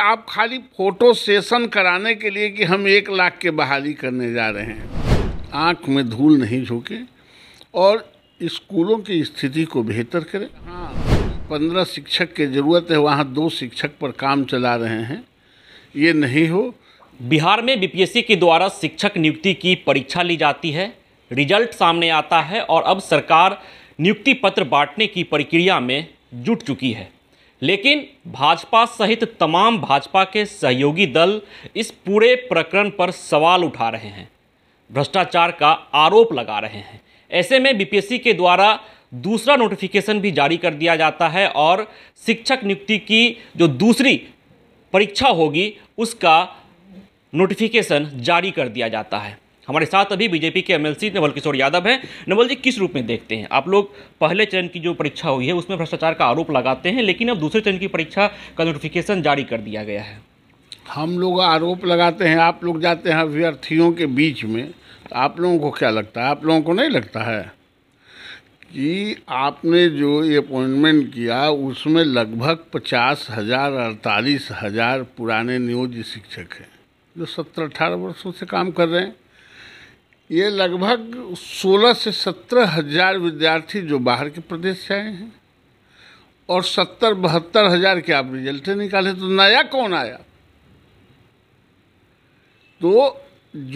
आप खाली photo session कराने के लिए कि हम एक लाख के बहाली करने जा रहे हैं आंख में धूल नहीं झोंके और स्कूलों की स्थिति को बेहतर करें हाँ पंद्रह शिक्षक की ज़रूरत है वहाँ दो शिक्षक पर काम चला रहे हैं ये नहीं हो बिहार में बीपीएससी के द्वारा शिक्षक नियुक्ति की परीक्षा ली जाती है रिजल्ट सामने आता है और अब सरकार नियुक्ति पत्र बांटने की प्रक्रिया में जुट चुकी है लेकिन भाजपा सहित तमाम भाजपा के सहयोगी दल इस पूरे प्रकरण पर सवाल उठा रहे हैं भ्रष्टाचार का आरोप लगा रहे हैं ऐसे में बीपीएससी के द्वारा दूसरा नोटिफिकेशन भी जारी कर दिया जाता है और शिक्षक नियुक्ति की जो दूसरी परीक्षा होगी उसका नोटिफिकेशन जारी कर दिया जाता है हमारे साथ अभी बीजेपी के एमएलसी नवल किशोर यादव हैं नवल जी किस रूप में देखते हैं आप लोग पहले चरण की जो परीक्षा हुई है उसमें भ्रष्टाचार का आरोप लगाते हैं लेकिन अब दूसरे चरण की परीक्षा का नोटिफिकेशन जारी कर दिया गया है हम लोग आरोप लगाते हैं आप लोग जाते हैं अभ्यर्थियों के बीच में तो आप लोगों को क्या लगता है आप लोगों को नहीं लगता है कि आपने जो ये अपॉइंटमेंट किया उसमें लगभग पचास हज़ार अड़तालीस हज़ार पुराने नियोजित शिक्षक हैं जो सत्तर अठारह वर्षों से काम कर रहे हैं ये लगभग 16 से सत्रह हजार विद्यार्थी जो बाहर के प्रदेश से आए हैं और सत्तर बहत्तर हजार के आप रिजल्ट निकाले तो नया कौन आया तो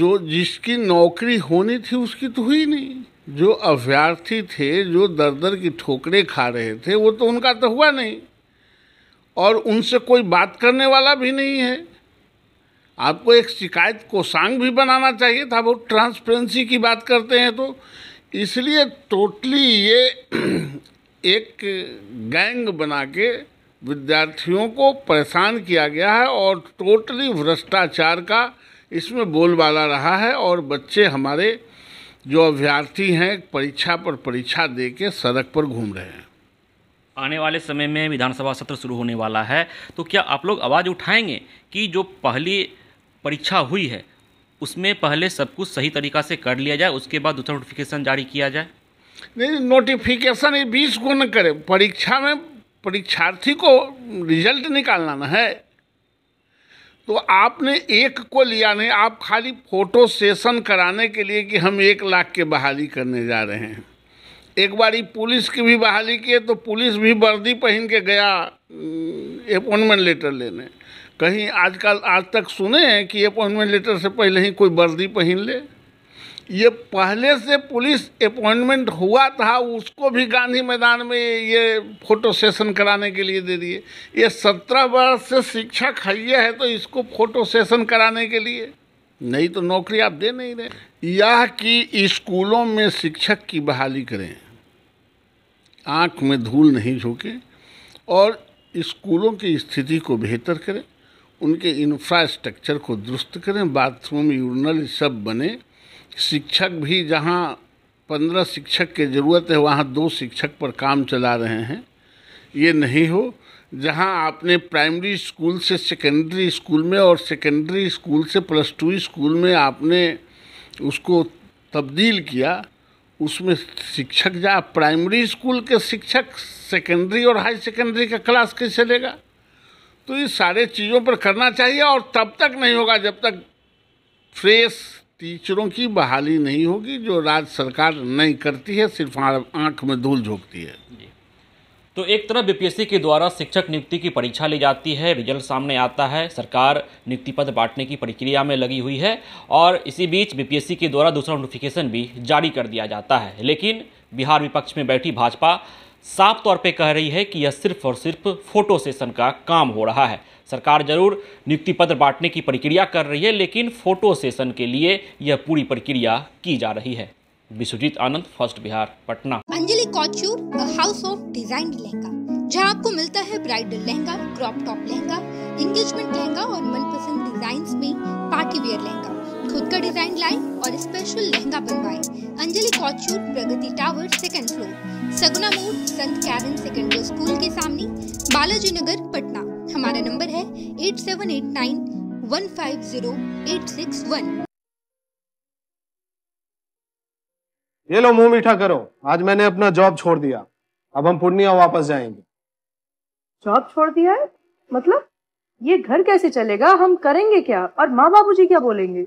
जो जिसकी नौकरी होनी थी उसकी तो हुई नहीं जो अभ्यर्थी थे जो दर दर की ठोकरें खा रहे थे वो तो उनका तो हुआ नहीं और उनसे कोई बात करने वाला भी नहीं है आपको एक शिकायत कोषांग भी बनाना चाहिए था वो ट्रांसपेरेंसी की बात करते हैं तो इसलिए टोटली ये एक गैंग बना के विद्यार्थियों को परेशान किया गया है और टोटली भ्रष्टाचार का इसमें बोलबाला रहा है और बच्चे हमारे जो अभ्यर्थी हैं परीक्षा पर परीक्षा दे के सड़क पर घूम रहे हैं आने वाले समय में विधानसभा सत्र शुरू होने वाला है तो क्या आप लोग आवाज़ उठाएंगे कि जो पहली परीक्षा हुई है उसमें पहले सब कुछ सही तरीका से कर लिया जाए उसके बाद दूसरा नोटिफिकेशन जारी किया जाए नहीं नोटिफिकेशन ये बीस को न करे परीक्षा में परीक्षार्थी को रिजल्ट निकालना ना है तो आपने एक को लिया नहीं आप खाली फोटो सेशन कराने के लिए कि हम एक लाख के बहाली करने जा रहे हैं एक बारी पुलिस की भी बहाली किए तो पुलिस भी वर्दी पहन के गया अपॉइंटमेंट लेटर लेने कहीं आजकल आज तक सुने हैं कि अपॉइंटमेंट लेटर से पहले ही कोई वर्दी पहन ले ये पहले से पुलिस अपॉइंटमेंट हुआ था उसको भी गांधी मैदान में ये फोटो सेशन कराने के लिए दे दिए ये सत्रह वर्ष से शिक्षा खाइए है तो इसको फोटो सेशन कराने के लिए नहीं तो नौकरी आप दे नहीं रहे यह कि स्कूलों में शिक्षक की बहाली करें आंख में धूल नहीं झोंके और स्कूलों की स्थिति को बेहतर करें उनके इंफ्रास्ट्रक्चर को दुरुस्त करें बाथरूम यूरनल सब बने शिक्षक भी जहाँ पंद्रह शिक्षक की ज़रूरत है वहाँ दो शिक्षक पर काम चला रहे हैं ये नहीं हो जहाँ आपने प्राइमरी स्कूल से सेकेंडरी स्कूल में और सेकेंडरी स्कूल से प्लस टू स्कूल में आपने उसको तब्दील किया उसमें शिक्षक जा प्राइमरी स्कूल के शिक्षक सेकेंडरी और हाई सेकेंडरी का क्लास कैसे लेगा तो ये सारे चीज़ों पर करना चाहिए और तब तक नहीं होगा जब तक फ्रेश टीचरों की बहाली नहीं होगी जो राज्य सरकार नहीं करती है सिर्फ आंख में धूल झोंकती है तो एक तरफ बीपीएससी के द्वारा शिक्षक नियुक्ति की परीक्षा ली जाती है रिजल्ट सामने आता है सरकार नियुक्ति पद बांटने की प्रक्रिया में लगी हुई है और इसी बीच बीपीएससी के द्वारा दूसरा नोटिफिकेशन भी जारी कर दिया जाता है लेकिन बिहार विपक्ष में बैठी भाजपा साफ तौर पे कह रही है कि यह सिर्फ और सिर्फ फोटो सेशन का काम हो रहा है सरकार जरूर नियुक्ति पत्र बांटने की प्रक्रिया कर रही है लेकिन फोटो सेशन के लिए यह पूरी प्रक्रिया की जा रही है Vishwajit Anand first Bihar Patna Anjali house of design lehenga जहां आपको मिलता है bridal lehenga crop top lehenga engagement lehenga और मनपसंद डिजाइन में पार्टी वेयर लहंगा खुद का डिजाइन लाए और स्पेशल लहंगा बनवाए Anjali couture Pragati tower second floor Saguna मोड़ संत कैरन सेकेंडरी स्कूल के सामने बालाजी नगर पटना हमारा नंबर है eight seven eight nine one five zero eight six one ये लो मुंह मीठा करो आज मैंने अपना जॉब छोड़ दिया अब हम पूर्णिया वापस जाएंगे जॉब छोड़ दिया है मतलब ये घर कैसे चलेगा हम करेंगे क्या और माँ बाबू जी क्या बोलेंगे